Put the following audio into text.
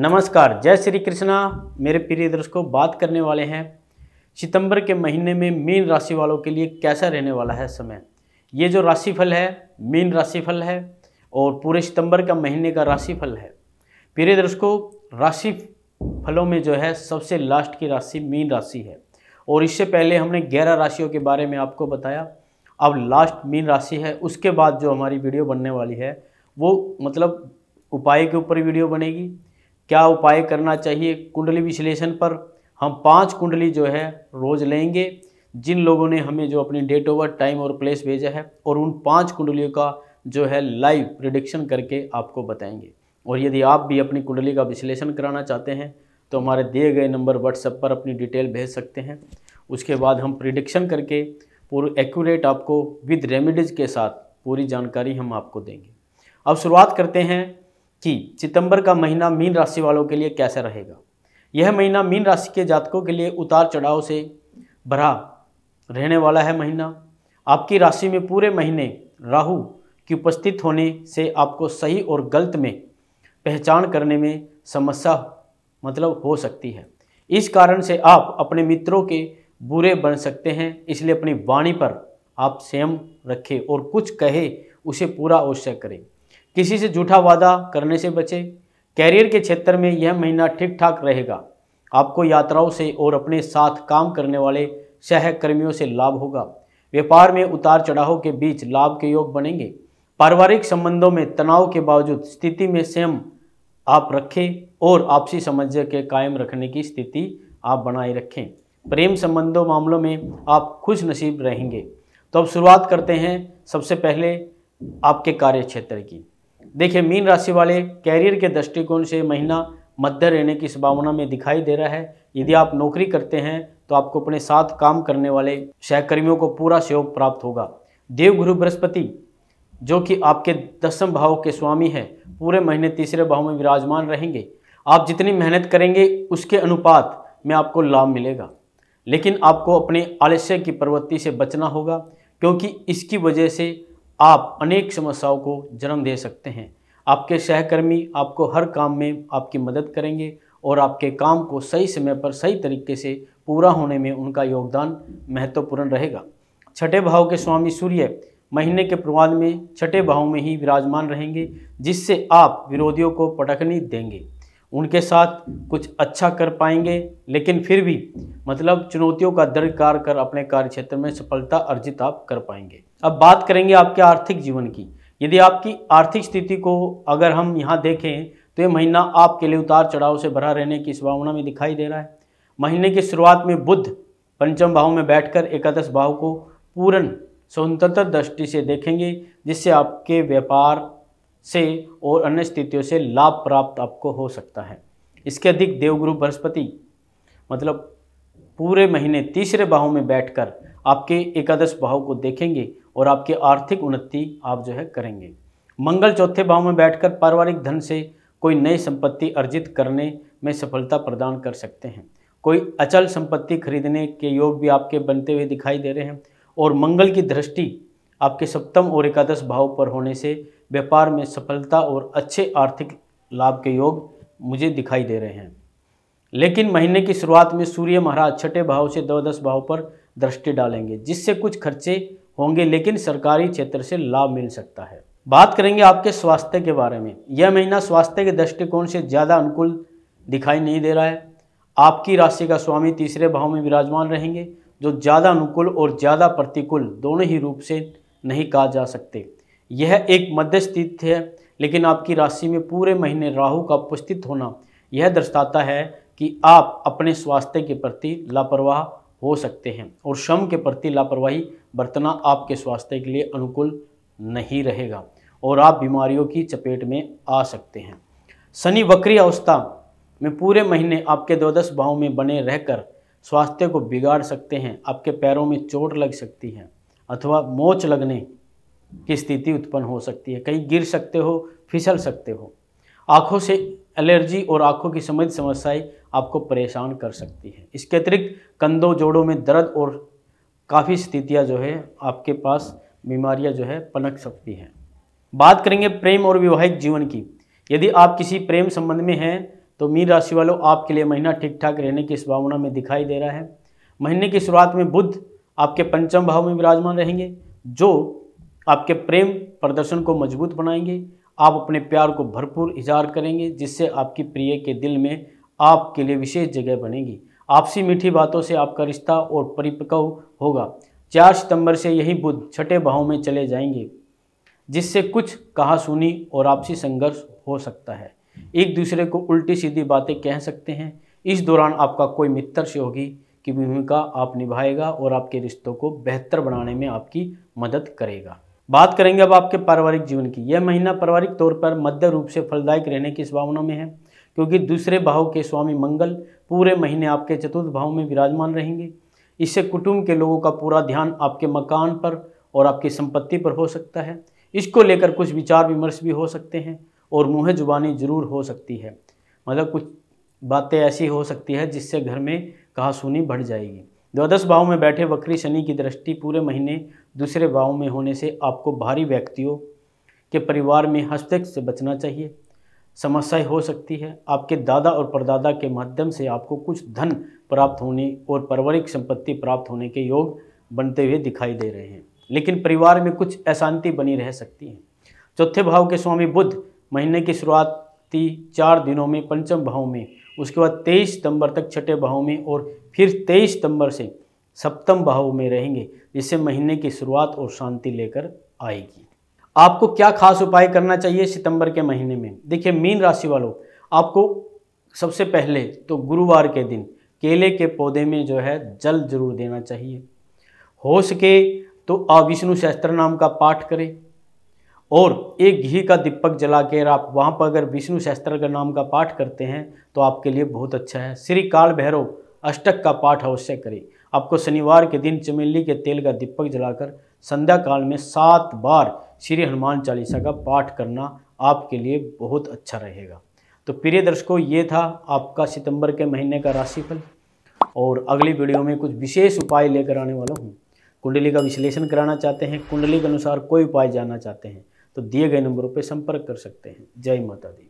नमस्कार जय श्री कृष्णा मेरे प्रिय दर्शकों बात करने वाले हैं सितंबर के महीने में मीन राशि वालों के लिए कैसा रहने वाला है समय ये जो राशिफल है मीन राशिफल है और पूरे सितंबर का महीने का राशिफल है प्रिय दर्शकों राशि फलों में जो है सबसे लास्ट की राशि मीन राशि है और इससे पहले हमने ग्यारह राशियों के बारे में आपको बताया अब लास्ट मीन राशि है उसके बाद जो हमारी वीडियो बनने वाली है वो मतलब उपाय के ऊपर वीडियो बनेगी क्या उपाय करना चाहिए कुंडली विश्लेषण पर हम पांच कुंडली जो है रोज़ लेंगे जिन लोगों ने हमें जो अपनी डेट ओवर टाइम और प्लेस भेजा है और उन पांच कुंडलियों का जो है लाइव प्रिडिक्शन करके आपको बताएंगे और यदि आप भी अपनी कुंडली का विश्लेषण कराना चाहते हैं तो हमारे दिए गए नंबर व्हाट्सएप पर अपनी डिटेल भेज सकते हैं उसके बाद हम प्रिडिक्शन करके पूरी एक्यूरेट आपको विद रेमेडीज़ के साथ पूरी जानकारी हम आपको देंगे अब शुरुआत करते हैं कि सितंबर का महीना मीन राशि वालों के लिए कैसा रहेगा यह महीना मीन राशि के जातकों के लिए उतार चढ़ाव से भरा रहने वाला है महीना आपकी राशि में पूरे महीने राहु की उपस्थित होने से आपको सही और गलत में पहचान करने में समस्या मतलब हो सकती है इस कारण से आप अपने मित्रों के बुरे बन सकते हैं इसलिए अपनी वाणी पर आप स्वयं रखें और कुछ कहे उसे पूरा अवश्य करें किसी से झूठा वादा करने से बचें कैरियर के क्षेत्र में यह महीना ठीक ठाक रहेगा आपको यात्राओं से और अपने साथ काम करने वाले सहकर्मियों से लाभ होगा व्यापार में उतार चढ़ाव के बीच लाभ के योग बनेंगे पारिवारिक संबंधों में तनाव के बावजूद स्थिति में स्वयं आप रखें और आपसी समझ के कायम रखने की स्थिति आप बनाए रखें प्रेम संबंधों मामलों में आप खुश नसीब रहेंगे तो अब शुरुआत करते हैं सबसे पहले आपके कार्य क्षेत्र की देखिए मीन राशि वाले कैरियर के दृष्टिकोण से महीना मध्य रहने की संभावना में दिखाई दे रहा है यदि आप नौकरी करते हैं तो आपको अपने साथ काम करने वाले सहकर्मियों को पूरा सहयोग प्राप्त होगा देवगुरु बृहस्पति जो कि आपके दसम भाव के स्वामी हैं पूरे महीने तीसरे भाव में विराजमान रहेंगे आप जितनी मेहनत करेंगे उसके अनुपात में आपको लाभ मिलेगा लेकिन आपको अपने आलस्य की प्रवृत्ति से बचना होगा क्योंकि इसकी वजह से आप अनेक समस्याओं को जन्म दे सकते हैं आपके सहकर्मी आपको हर काम में आपकी मदद करेंगे और आपके काम को सही समय पर सही तरीके से पूरा होने में उनका योगदान महत्वपूर्ण रहेगा छठे भाव के स्वामी सूर्य महीने के प्रवाद में छठे भाव में ही विराजमान रहेंगे जिससे आप विरोधियों को पटकनी देंगे उनके साथ कुछ अच्छा कर पाएंगे लेकिन फिर भी मतलब चुनौतियों का दृढ़ कार कर अपने कार्य क्षेत्र में सफलता अर्जित आप कर पाएंगे अब बात करेंगे आपके आर्थिक जीवन की यदि आपकी आर्थिक स्थिति को अगर हम यहाँ देखें तो ये महीना आपके लिए उतार चढ़ाव से भरा रहने की संभावना में दिखाई दे रहा है महीने की शुरुआत में बुद्ध पंचम भाव में बैठकर एकादश भाव को पूर्ण स्वतंत्र दृष्टि से देखेंगे जिससे आपके व्यापार से और अन्य स्थितियों से लाभ प्राप्त आपको हो सकता है इसके अधिक देवगुरु बृहस्पति मतलब पूरे महीने तीसरे भाव में बैठकर आपके एकादश भाव को देखेंगे और आपके आर्थिक उन्नति आप जो है करेंगे मंगल चौथे भाव में बैठकर पारिवारिक धन से कोई नई संपत्ति अर्जित करने में सफलता प्रदान कर सकते हैं कोई अचल संपत्ति खरीदने के योग भी आपके बनते हुए दिखाई दे रहे हैं और मंगल की दृष्टि आपके सप्तम और एकादश भाव पर होने से व्यापार में सफलता और अच्छे आर्थिक लाभ के योग मुझे दिखाई दे रहे हैं लेकिन महीने की शुरुआत में सूर्य महाराज छठे भाव से द्वादश भाव पर दृष्टि डालेंगे जिससे कुछ खर्चे होंगे लेकिन सरकारी क्षेत्र से लाभ मिल सकता है बात करेंगे आपके स्वास्थ्य के बारे में यह महीना स्वास्थ्य के दृष्टिकोण से ज़्यादा अनुकूल दिखाई नहीं दे रहा है आपकी राशि का स्वामी तीसरे भाव में विराजमान रहेंगे जो ज़्यादा अनुकूल और ज़्यादा प्रतिकूल दोनों ही रूप से नहीं कहा जा सकते यह एक मध्य स्थित है लेकिन आपकी राशि में पूरे महीने राहु का उपस्थित होना यह दर्शाता है कि आप अपने स्वास्थ्य के प्रति लापरवाह हो सकते हैं और श्रम के प्रति लापरवाही बरतना आपके स्वास्थ्य के लिए अनुकूल नहीं रहेगा और आप बीमारियों की चपेट में आ सकते हैं शनि वक्री अवस्था में पूरे महीने आपके द्वादश भाव में बने रहकर स्वास्थ्य को बिगाड़ सकते हैं आपके पैरों में चोट लग सकती है अथवा मोच लगने की स्थिति उत्पन्न हो सकती है कहीं गिर सकते हो फिसल सकते हो आँखों से एलर्जी और आँखों की संबंधित समस्याएं आपको परेशान कर सकती है इसके अतिरिक्त कंधों जोड़ों में दर्द और काफ़ी स्थितियां जो है आपके पास बीमारियां जो है पनक सकती हैं बात करेंगे प्रेम और वैवाहिक जीवन की यदि आप किसी प्रेम संबंध में हैं तो मीन राशि वालों आपके लिए महीना ठीक ठाक रहने की संभावना में दिखाई दे रहा है महीने की शुरुआत में बुद्ध आपके पंचम भाव में विराजमान रहेंगे जो आपके प्रेम प्रदर्शन को मजबूत बनाएंगे आप अपने प्यार को भरपूर इजहार करेंगे जिससे आपकी प्रिय के दिल में आपके लिए विशेष जगह बनेगी आपसी मीठी बातों से आपका रिश्ता और परिपक्व होगा चार सितंबर से यही बुध छठे भाव में चले जाएंगे जिससे कुछ कहा सुनी और आपसी संघर्ष हो सकता है एक दूसरे को उल्टी सीधी बातें कह सकते हैं इस दौरान आपका कोई मित्र सहयोगी की भूमिका आप निभाएगा और आपके रिश्तों को बेहतर बनाने में आपकी मदद करेगा बात करेंगे अब आपके पारिवारिक जीवन की यह महीना पारिवारिक तौर पर मध्य रूप से फलदायक रहने की संभावना में है क्योंकि दूसरे भाव के स्वामी मंगल पूरे महीने आपके चतुर्थ भाव में विराजमान रहेंगे इससे कुटुंब के लोगों का पूरा ध्यान आपके मकान पर और आपकी संपत्ति पर हो सकता है इसको लेकर कुछ विचार विमर्श भी हो सकते हैं और मुँह जुबानी जरूर हो सकती है मतलब कुछ बातें ऐसी हो सकती है जिससे घर में कहासुनी बढ़ जाएगी द्वादश भाव में बैठे वक्री शनि की दृष्टि पूरे महीने दूसरे भाव में होने से आपको भारी व्यक्तियों के परिवार में हस्तक्ष से बचना चाहिए समस्याएं हो सकती है आपके दादा और परदादा के माध्यम से आपको कुछ धन प्राप्त होने और पारिवारिक संपत्ति प्राप्त होने के योग बनते हुए दिखाई दे रहे हैं लेकिन परिवार में कुछ अशांति बनी रह सकती है चौथे भाव के स्वामी बुद्ध महीने की शुरुआत ती चार दिनों में पंचम भाव में उसके बाद तेईस सितंबर तक छठे भाव में और फिर तेईस सितंबर से सप्तम भाव में रहेंगे जिससे महीने की शुरुआत और शांति लेकर आएगी आपको क्या खास उपाय करना चाहिए सितंबर के महीने में देखिए मीन राशि वालों आपको सबसे पहले तो गुरुवार के दिन केले के पौधे में जो है जल जरूर देना चाहिए हो सके तो आप विष्णु सहस्त्र नाम का पाठ करें और एक घी का दीपक जला कर आप वहाँ पर अगर विष्णु शास्त्र का नाम का पाठ करते हैं तो आपके लिए बहुत अच्छा है श्री काल भैरव अष्टक का पाठ अवश्य करें आपको शनिवार के दिन चमेली के तेल का दीपक जलाकर संध्या काल में सात बार श्री हनुमान चालीसा का पाठ करना आपके लिए बहुत अच्छा रहेगा तो प्रिय दर्शकों ये था आपका सितंबर के महीने का राशिफल और अगली वीडियो में कुछ विशेष उपाय लेकर आने वाला हूँ कुंडली का विश्लेषण कराना चाहते हैं कुंडली के अनुसार कोई उपाय जानना चाहते हैं तो दिए गए नंबरों पर संपर्क कर सकते हैं जय माता दी